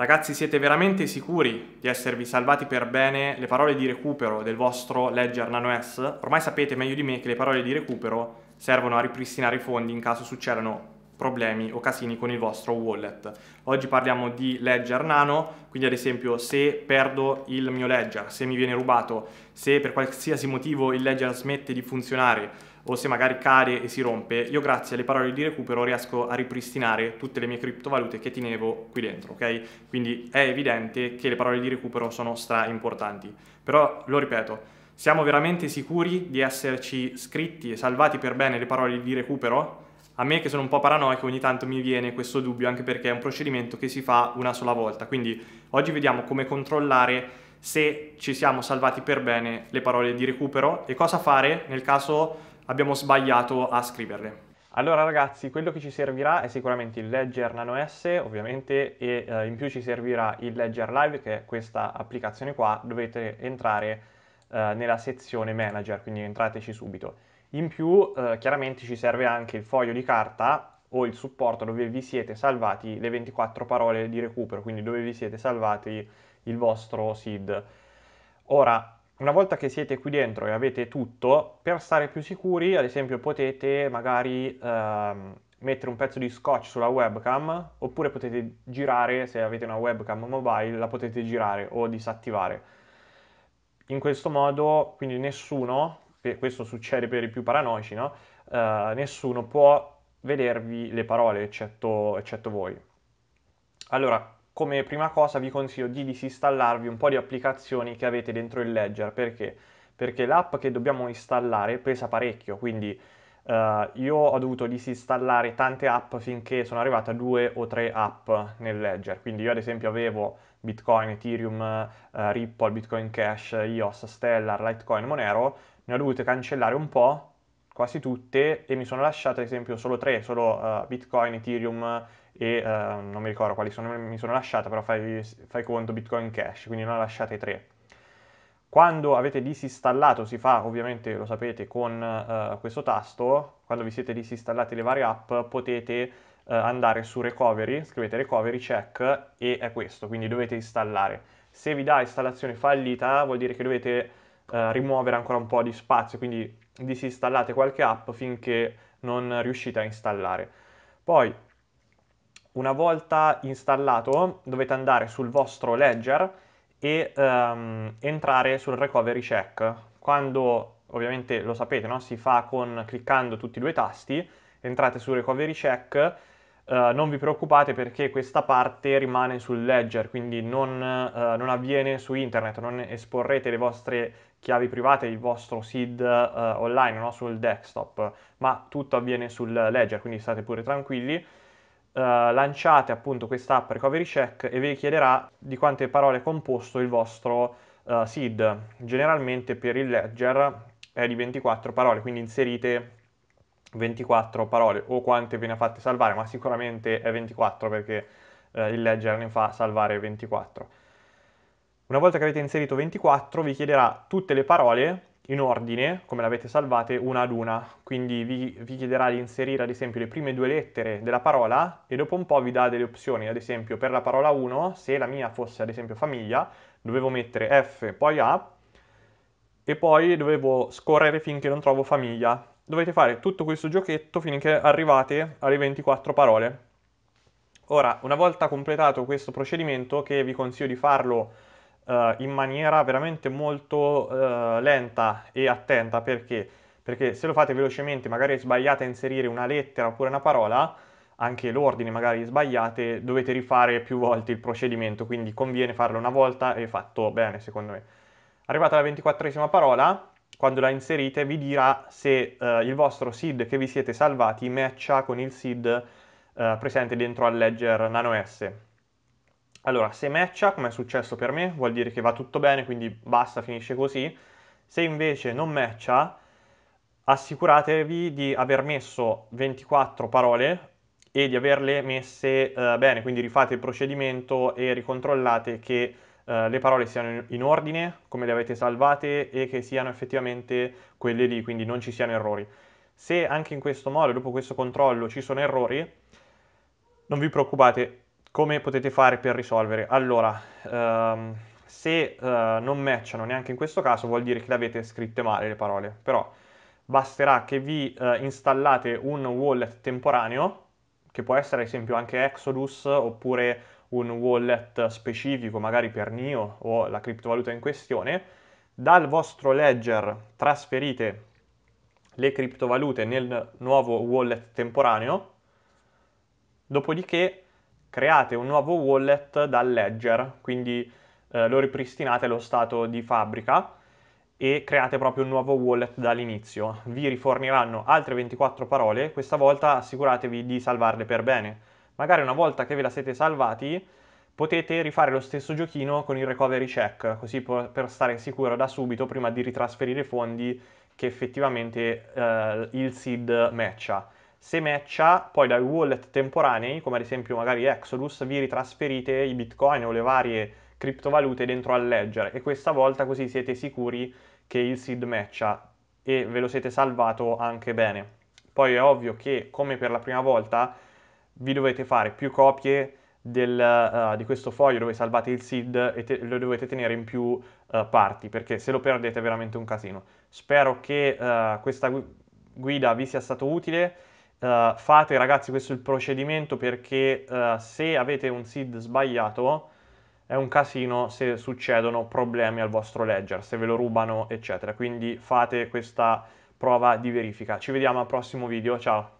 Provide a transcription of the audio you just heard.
Ragazzi, siete veramente sicuri di esservi salvati per bene le parole di recupero del vostro Ledger Nano S? Ormai sapete meglio di me che le parole di recupero servono a ripristinare i fondi in caso succedano problemi o casini con il vostro wallet. Oggi parliamo di Ledger Nano, quindi ad esempio se perdo il mio Ledger, se mi viene rubato, se per qualsiasi motivo il Ledger smette di funzionare o se magari cade e si rompe, io grazie alle parole di recupero riesco a ripristinare tutte le mie criptovalute che tenevo qui dentro, ok? Quindi è evidente che le parole di recupero sono stra importanti. Però lo ripeto, siamo veramente sicuri di esserci scritti e salvati per bene le parole di recupero? A me che sono un po' paranoico ogni tanto mi viene questo dubbio anche perché è un procedimento che si fa una sola volta, quindi oggi vediamo come controllare se ci siamo salvati per bene le parole di recupero e cosa fare nel caso abbiamo sbagliato a scriverle. Allora ragazzi, quello che ci servirà è sicuramente il Ledger Nano S, ovviamente, e eh, in più ci servirà il Ledger Live, che è questa applicazione qua. Dovete entrare eh, nella sezione Manager, quindi entrateci subito. In più, eh, chiaramente ci serve anche il foglio di carta o il supporto dove vi siete salvati le 24 parole di recupero, quindi dove vi siete salvati il vostro SID. Ora, una volta che siete qui dentro e avete tutto, per stare più sicuri, ad esempio potete magari ehm, mettere un pezzo di scotch sulla webcam, oppure potete girare, se avete una webcam mobile, la potete girare o disattivare. In questo modo, quindi nessuno, questo succede per i più paranoici, no? eh, nessuno può vedervi le parole, eccetto, eccetto voi. Allora, come prima cosa vi consiglio di disinstallarvi un po' di applicazioni che avete dentro il ledger, perché? Perché l'app che dobbiamo installare pesa parecchio, quindi Uh, io ho dovuto disinstallare tante app finché sono arrivata a due o tre app nel ledger. Quindi io ad esempio avevo Bitcoin, Ethereum, uh, Ripple, Bitcoin Cash, IOS, Stellar, Litecoin, Monero. Ne ho dovute cancellare un po', quasi tutte, e mi sono lasciate ad esempio solo tre, solo uh, Bitcoin, Ethereum e uh, non mi ricordo quali sono, mi sono lasciata, però fai, fai conto Bitcoin Cash, quindi ne ho lasciate tre. Quando avete disinstallato, si fa ovviamente, lo sapete, con uh, questo tasto, quando vi siete disinstallati le varie app potete uh, andare su recovery, scrivete recovery check e è questo, quindi dovete installare. Se vi dà installazione fallita vuol dire che dovete eh, rimuovere ancora un po' di spazio, quindi disinstallate qualche app finché non riuscite a installare. Poi una volta installato dovete andare sul vostro ledger e um, entrare sul recovery check. Quando ovviamente lo sapete, no? si fa con, cliccando tutti e due i tasti, entrate sul recovery check, uh, non vi preoccupate perché questa parte rimane sul ledger, quindi non, uh, non, avviene su internet, non esporrete le vostre chiavi private, il vostro SID uh, eh, online no? sul desktop, ma tutto avviene sul ledger, quindi state pure tranquilli. Eh, lanciate appunto questa app Recovery Check e vi chiederà di quante parole è composto il vostro uh, seed. Generalmente per il ledger è di 24 parole, quindi inserite 24 parole o quante ve ne fate salvare, ma sicuramente è 24 perché uh, il ledger ne fa salvare 24. Una volta che avete inserito 24 vi chiederà tutte le parole in ordine, come l'avete salvate, una ad una. Quindi vi, vi, chiederà di inserire ad esempio le prime due lettere della parola e dopo un po' vi dà delle opzioni. Ad esempio per la parola 1, se la mia fosse ad esempio famiglia, dovevo mettere F, poi A e poi dovevo scorrere finché non trovo famiglia. Dovete fare tutto questo giochetto finché arrivate alle 24 parole. Ora, una volta completato questo procedimento, che vi consiglio di farlo eh, in maniera veramente molto eh, lenta e attenta perché? perché se lo fate velocemente magari sbagliate a inserire una lettera oppure una parola, anche l'ordine magari sbagliate, dovete rifare più volte il procedimento, quindi conviene farlo una volta e fatto bene secondo me. Arrivata alla ventiquattresima parola, quando la inserite vi dirà se eh, il vostro SID che vi siete salvati matcha con il SID eh, presente dentro al Ledger Nano S. Allora, se matcha, come è successo per me, vuol dire che va tutto bene, quindi basta, finisce così. Se invece non matcha, assicuratevi di aver messo 24 parole e di averle messe eh, bene, quindi rifate il procedimento e ricontrollate che eh, le parole siano in ordine, come le avete salvate e che siano effettivamente quelle lì, quindi non ci siano errori. Se anche in questo modo, dopo questo controllo, ci sono errori, non vi preoccupate, come potete fare per risolvere? Allora, ehm, se eh, non matchano neanche in questo caso vuol dire che le avete scritte male le parole, però basterà che vi eh, installate un wallet temporaneo, che può essere ad esempio anche Exodus oppure un wallet specifico magari per NIO o la criptovaluta in questione, dal vostro ledger trasferite le criptovalute nel nuovo wallet temporaneo, dopodiché create un nuovo wallet dal ledger, quindi eh, lo ripristinate allo stato di fabbrica e create proprio un nuovo wallet dall'inizio. Vi riforniranno altre 24 parole, questa volta assicuratevi di salvarle per bene. Magari una volta che ve la siete salvati potete rifare lo stesso giochino con il recovery check, così per stare sicuro da subito prima di ritrasferire i fondi che effettivamente eh, il SID matcha se matcha, poi dai wallet temporanei, come ad esempio magari Exodus, vi ritrasferite i bitcoin o le varie criptovalute dentro al ledger e questa volta così siete sicuri che il seed matcha e ve lo siete salvato anche bene. Poi è ovvio che come per la prima volta vi dovete fare più copie del, uh, di questo foglio dove salvate il seed e te- lo dovete tenere in più uh, parti perché se lo perdete è veramente un casino. Spero che uh, questa gu- guida vi sia stata utile Uh, fate ragazzi questo è il procedimento perché uh, se avete un seed sbagliato è un casino se succedono problemi al vostro ledger, se ve lo rubano eccetera, quindi fate questa prova di verifica. Ci vediamo al prossimo video, ciao!